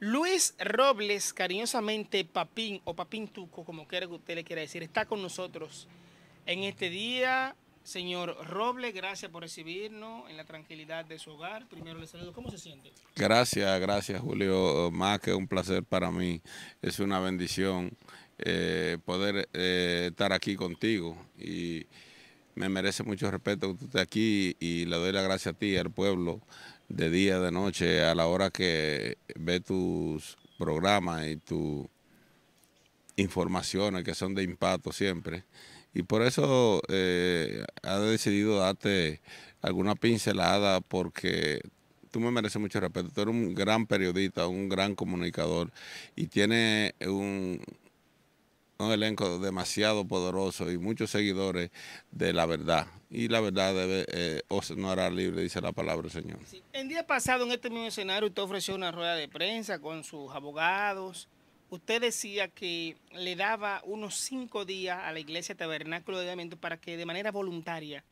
Luis Robles, cariñosamente Papín o Papín Tuco, como quiera que usted le quiera decir, está con nosotros en este día. Señor Robles, gracias por recibirnos en la tranquilidad de su hogar. Primero le saludo. ¿Cómo se siente? Gracias, gracias Julio. Más que un placer para mí. Es una bendición eh, poder eh, estar aquí contigo. Y me merece mucho respeto que tú aquí y le doy la gracia a ti, al pueblo, de día, de noche, a la hora que ve tus programas y tus informaciones que son de impacto siempre. Y por eso eh, ha decidido darte alguna pincelada porque tú me mereces mucho respeto. Tú eres un gran periodista, un gran comunicador y tiene un, un elenco demasiado poderoso y muchos seguidores de la verdad. Y la verdad debe, eh, no hará libre, dice la palabra del Señor. El día pasado, en este mismo escenario, usted ofreció una rueda de prensa con sus abogados. Usted decía que le daba unos cinco días a la iglesia Tabernáculo de Diamante para que de manera voluntaria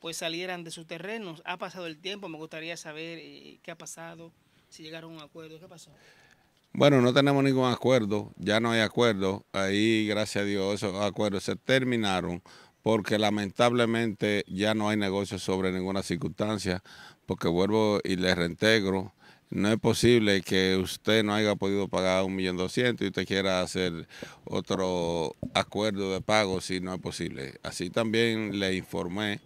pues salieran de sus terrenos. Ha pasado el tiempo, me gustaría saber eh, qué ha pasado, si llegaron a un acuerdo, qué pasó. Bueno, no tenemos ningún acuerdo, ya no hay acuerdo. Ahí, gracias a Dios, esos acuerdos se terminaron porque lamentablemente ya no hay negocio sobre ninguna circunstancia, porque vuelvo y le reintegro. No es posible que usted no haya podido pagar un millón doscientos y usted quiera hacer otro acuerdo de pago si no es posible. Así también le informé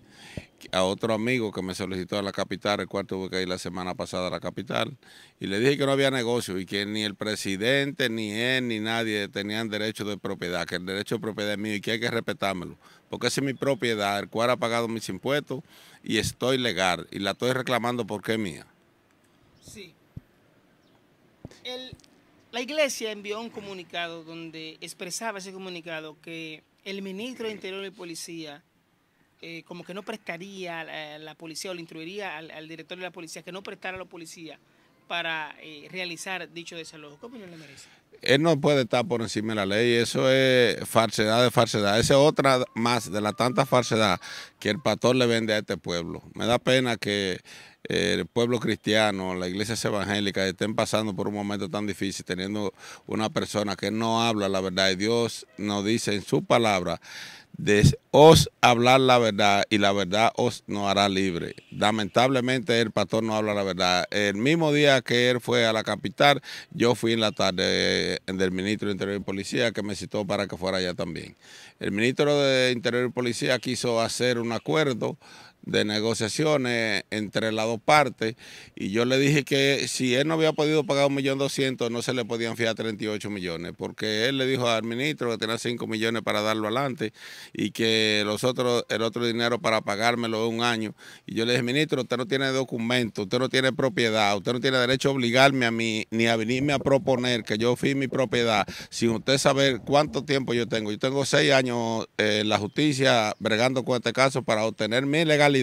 a otro amigo que me solicitó a la capital, el cual tuve que ir la semana pasada a la capital, y le dije que no había negocio y que ni el presidente, ni él, ni nadie tenían derecho de propiedad, que el derecho de propiedad es mío y que hay que respetármelo, porque esa es mi propiedad, el cual ha pagado mis impuestos y estoy legal y la estoy reclamando porque es mía. Sí. la iglesia envió un comunicado donde expresaba ese comunicado que el ministro de Interior y Policía eh, como que no prestaría la, eh, la policía o le instruiría al, director de la policía que no prestara a la policía para eh, realizar dicho desalojo. ¿cómo no le merece? Él no puede estar por encima de la ley, eso es falsedad de falsedad. Esa es otra más de la tanta falsedad que el pastor le vende a este pueblo. Me da pena que el pueblo cristiano, las iglesias evangélicas estén pasando por un momento tan difícil, teniendo una persona que no habla la verdad. Y Dios nos dice en su palabra, os hablar la verdad y la verdad os no hará libre. Lamentablemente el pastor no habla la verdad. El mismo día que él fue a la capital, yo fui en la tarde eh, del ministro de Interior y Policía que me citó para que fuera allá también. El ministro de Interior y Policía quiso hacer un acuerdo de negociaciones entre las dos partes y yo le dije que si él no había podido pagar un millón doscientos no se le podían fiar 38 millones porque él le dijo al ministro que tenía 5 millones para darlo adelante y que los otros, el otro dinero para pagármelo es un año y yo le dije ministro usted no tiene documento usted no tiene propiedad usted no tiene derecho a obligarme a mí ni a venirme a proponer que yo fui mi propiedad sin usted saber cuánto tiempo yo tengo yo tengo seis años eh, en la justicia bregando con este caso para obtener mi legalidad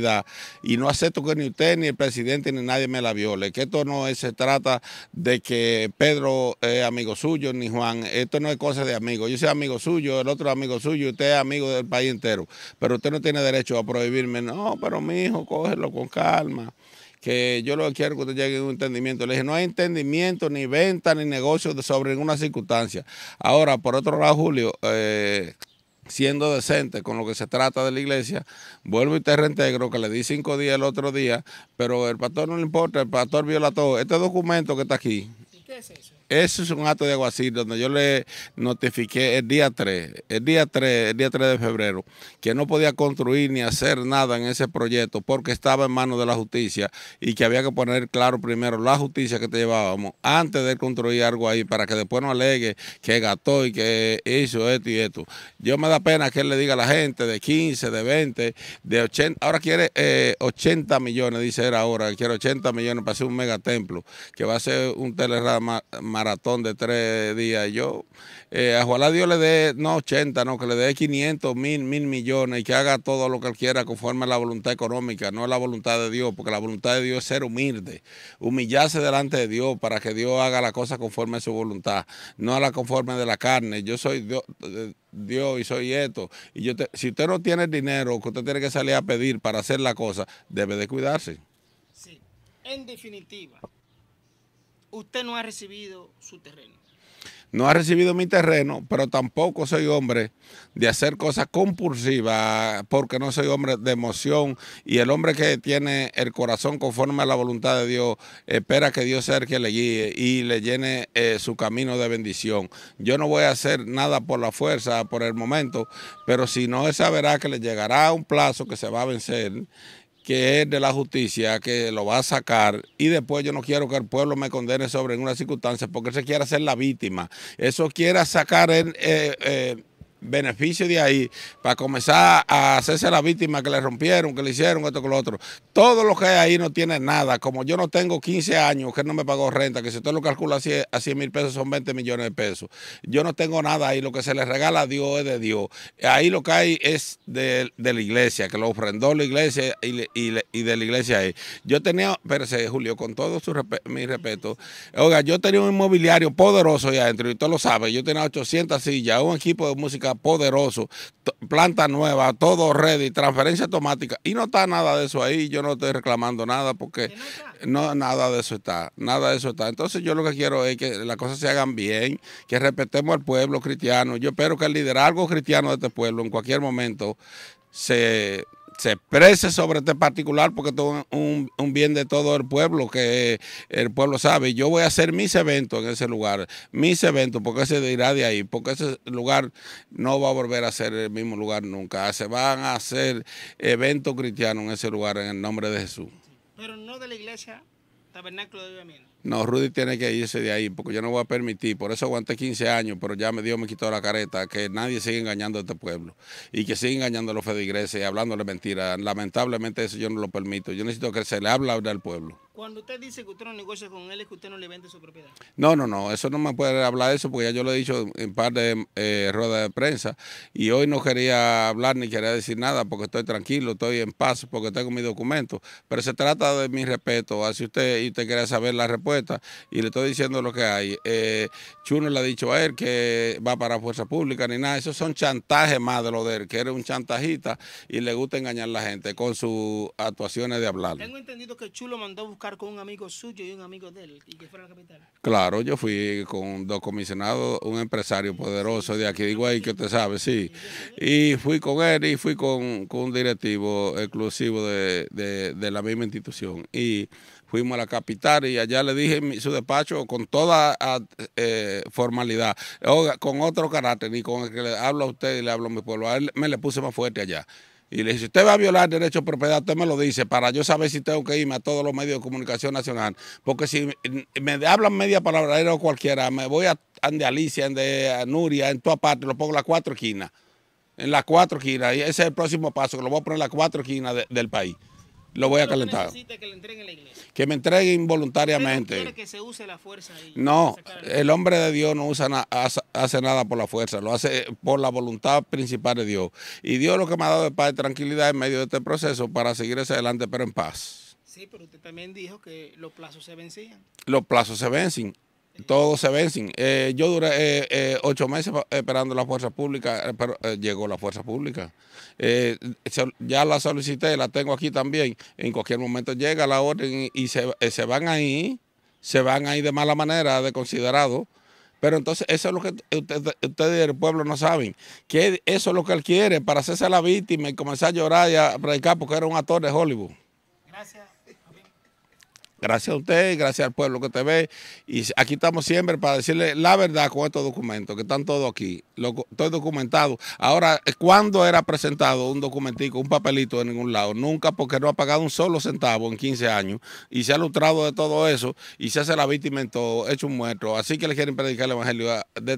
y no acepto que ni usted, ni el presidente, ni nadie me la viole, que esto no es, se trata de que Pedro es amigo suyo, ni Juan, esto no es cosa de amigo, yo soy amigo suyo, el otro amigo suyo, usted es amigo del país entero, pero usted no tiene derecho a prohibirme, no, pero mi hijo, cógelo con calma que yo lo quiero que usted llegue a un entendimiento. Le dije, no hay entendimiento, ni venta, ni negocio sobre ninguna circunstancia. Ahora, por otro lado, Julio, eh, siendo decente con lo que se trata de la iglesia, vuelvo y te reintegro, que le di cinco días el otro día, pero el pastor no le importa, el pastor viola todo. Este documento que está aquí, ¿qué es eso? Eso es un acto de aguacil donde yo le notifiqué el día 3, el día 3, el día 3 de febrero, que no podía construir ni hacer nada en ese proyecto porque estaba en manos de la justicia y que había que poner claro primero la justicia que te llevábamos antes de construir algo ahí para que después no alegue que gastó y que hizo esto y esto. Yo me da pena que él le diga a la gente de 15, de 20, de 80, ahora quiere eh, 80 millones, dice él ahora, quiere 80 millones para hacer un templo que va a ser un telerama maratón de tres días. Yo, a eh, ojalá Dios le dé, no 80, no, que le dé 500, mil, mil millones y que haga todo lo que él quiera conforme a la voluntad económica, no a la voluntad de Dios, porque la voluntad de Dios es ser humilde, humillarse delante de Dios para que Dios haga la cosa conforme a su voluntad, no a la conforme de la carne. Yo soy Dios. y soy esto. Y yo si usted no tiene dinero que usted tiene que salir a pedir para hacer la cosa, debe de cuidarse. Sí, en definitiva, usted no ha recibido su terreno. No ha recibido mi terreno, pero tampoco soy hombre de hacer cosas compulsivas, porque no soy hombre de emoción. Y el hombre que tiene el corazón conforme a la voluntad de Dios, espera que Dios sea el que le guíe y le llene eh, su camino de bendición. Yo no voy a hacer nada por la fuerza, por el momento, pero si no, saberá que le llegará un plazo que se va a vencer que es de la justicia, que lo va a sacar y después yo no quiero que el pueblo me condene sobre ninguna circunstancia porque él se quiere hacer la víctima. Eso quiere sacar... El, beneficio de ahí para comenzar a hacerse la víctima que le rompieron, que le hicieron esto con lo otro. Todo lo que hay ahí no tiene nada. Como yo no tengo 15 años, que no me pagó renta, que si usted lo calcula a 100 mil pesos son 20 millones de pesos. Yo no tengo nada ahí. Lo que se le regala a Dios es de Dios. Ahí lo que hay es de, la iglesia, que lo ofrendó la iglesia y, de la iglesia ahí. Yo tenía, espérese, Julio, con todo su mi respeto, oiga, yo tenía un inmobiliario poderoso ahí adentro y usted lo sabe. Yo tenía 800 sillas, un equipo de música poderoso, planta nueva, todo ready, transferencia automática. Y no está nada de eso ahí, yo no estoy reclamando nada porque no, nada de eso está, nada de eso está. Entonces yo lo que quiero es que las cosas se hagan bien, que respetemos al pueblo cristiano. Yo espero que el liderazgo cristiano de este pueblo en cualquier momento se se exprese sobre este particular porque es un, bien de todo el pueblo, que el pueblo sabe. Yo voy a hacer mis eventos en ese lugar, mis eventos, porque se dirá de ahí, porque ese lugar no va a volver a ser el mismo lugar nunca. Se van a hacer eventos cristianos en ese lugar en el nombre de Jesús. Pero no de la iglesia Tabernáculo de Dios. No, Rudy tiene que irse de ahí, porque yo no voy a permitir, por eso aguanté 15 años, pero ya me dio me quitó la careta, que nadie sigue engañando a este pueblo y que sigue engañando a los fedigreses y hablándole mentiras. Lamentablemente eso yo no lo permito, yo necesito que se le hable al pueblo. Cuando usted dice que usted no negocia con él, es que usted no le vende su propiedad. No, no, no, eso no me puede hablar de eso, porque ya yo lo he dicho en par de eh, ruedas de prensa y hoy no quería hablar ni quería decir nada porque estoy tranquilo, estoy en paz, porque tengo mi documento, pero se trata de mi respeto, así usted y usted quiere saber la respuesta y le estoy diciendo lo que hay. Eh, Chuno le ha dicho a él que va para Fuerza Pública ni nada. Esos son chantajes más de lo de él, que era un chantajista y le gusta engañar a la gente con sus actuaciones de hablar. Tengo entendido que Chulo mandó a buscar con un amigo suyo y un amigo de él y que fuera a la capital. Claro, yo fui con dos comisionados, un empresario poderoso de aquí de Higüey, que usted sabe, sí. Y fui con él y fui con, con un directivo exclusivo de, de, de la misma institución. Y fuimos a la capital y allá le dije dije en su despacho con toda eh, formalidad, con otro carácter, ni con el que le hablo a usted y le hablo a mi pueblo. A él me le puse más fuerte allá. Y le dije, si usted va a violar derecho de propiedad, usted me lo dice para yo saber si tengo que irme a todos los medios de comunicación nacional. Porque si me hablan media palabra o cualquiera, me voy a Ande Alicia, Ande Nuria, en toda parte, lo pongo en las cuatro esquinas. En las cuatro esquinas. Y ese es el próximo paso, que lo voy a poner en las cuatro esquinas del país lo voy a calentar. Que, me entregue involuntariamente No el hombre de Dios no usa hace, nada por la fuerza, lo hace por la voluntad principal de Dios. Y Dios lo que me ha dado es paz y tranquilidad en medio de este proceso para seguir hacia adelante, pero en paz. Sí, pero usted también dijo que los plazos se vencían. Los plazos se vencen. Todos se vencen. Eh, yo duré eh, eh, ocho meses eh, esperando la fuerza pública, pero llegó la fuerza pública. ya la solicité, la tengo aquí también. En cualquier momento llega la orden y se, van ahí, se van ahí de mala manera, de considerado. Pero entonces eso es lo que ustedes, ustedes del pueblo no saben, que eso es lo que él quiere para hacerse la víctima y comenzar a llorar y a predicar porque era un actor de Hollywood. Gracias. Gracias a usted y gracias al pueblo que te ve. Y aquí estamos siempre para decirle la verdad con estos documentos, que están todos aquí. Lo, estoy documentado. Ahora, eh, ¿cuándo era presentado un documentico, un papelito en ningún lado? Nunca, porque no ha pagado un solo centavo en 15 años y se ha lustrado de todo eso y se hace la víctima en todo, hecho un muerto. Así que le quieren predicar el evangelio de,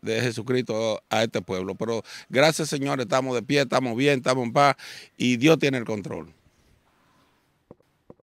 de Jesucristo a este pueblo. Pero gracias, Señor, estamos de pie, estamos bien, estamos en paz y Dios tiene el control.